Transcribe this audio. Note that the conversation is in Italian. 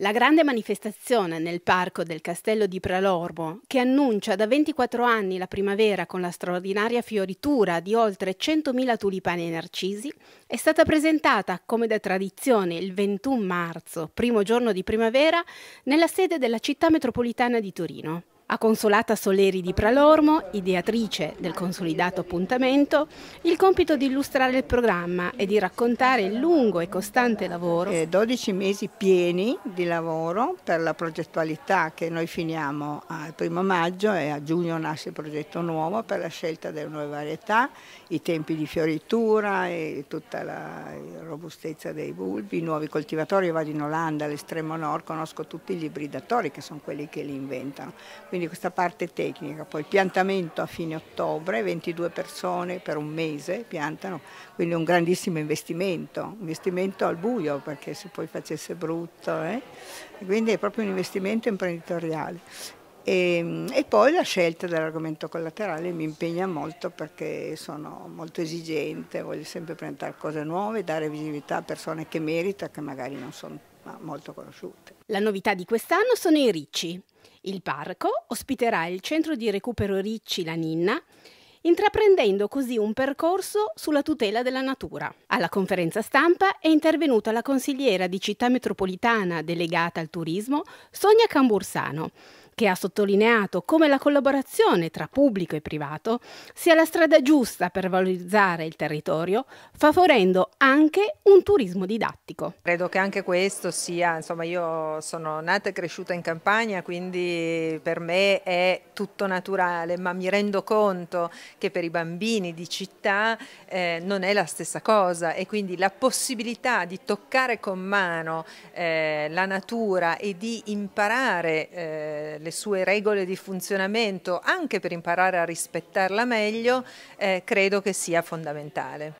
La grande manifestazione nel parco del castello di Pralorbo, che annuncia da 24 anni la primavera con la straordinaria fioritura di oltre 100.000 tulipani e narcisi, è stata presentata come da tradizione il 21 marzo, primo giorno di primavera, nella sede della città metropolitana di Torino. A Consolata Soleri di Pralormo, ideatrice del consolidato appuntamento, il compito di illustrare il programma e di raccontare il lungo e costante lavoro. 12 eh, mesi pieni di lavoro per la progettualità che noi finiamo al primo maggio e a giugno nasce il progetto nuovo per la scelta delle nuove varietà, i tempi di fioritura e tutta la robustezza dei bulbi, i nuovi coltivatori, io vado in Olanda, all'estremo nord, conosco tutti gli ibridatori che sono quelli che li inventano quindi questa parte tecnica, poi il piantamento a fine ottobre, 22 persone per un mese piantano, quindi un grandissimo investimento, investimento al buio perché se poi facesse brutto, eh? quindi è proprio un investimento imprenditoriale. E, ehm, e, poi la scelta dell'argomento collaterale mi impegna molto perché sono molto esigente, voglio sempre presentare cose nuove, dare visibilità a persone che merita, che magari non sono molto conosciute. La novità di quest'anno sono i ricci. Il parco ospiterà il centro di recupero Ricci La Ninna, intraprendendo così un percorso sulla tutela della natura. Alla conferenza stampa è intervenuta la consigliera di città metropolitana delegata al turismo, Sonia Cambursano che ha sottolineato come la collaborazione tra pubblico e privato sia la strada giusta per valorizzare il territorio, favorendo anche un turismo didattico. Credo che anche questo sia, insomma io sono nata e cresciuta in campagna, quindi per me è tutto naturale, ma mi rendo conto che per i bambini di città eh, non è la stessa cosa e quindi la possibilità di toccare con mano eh, la natura e di imparare eh, le sue regole di funzionamento anche per imparare a rispettarla meglio, eh, credo che sia fondamentale.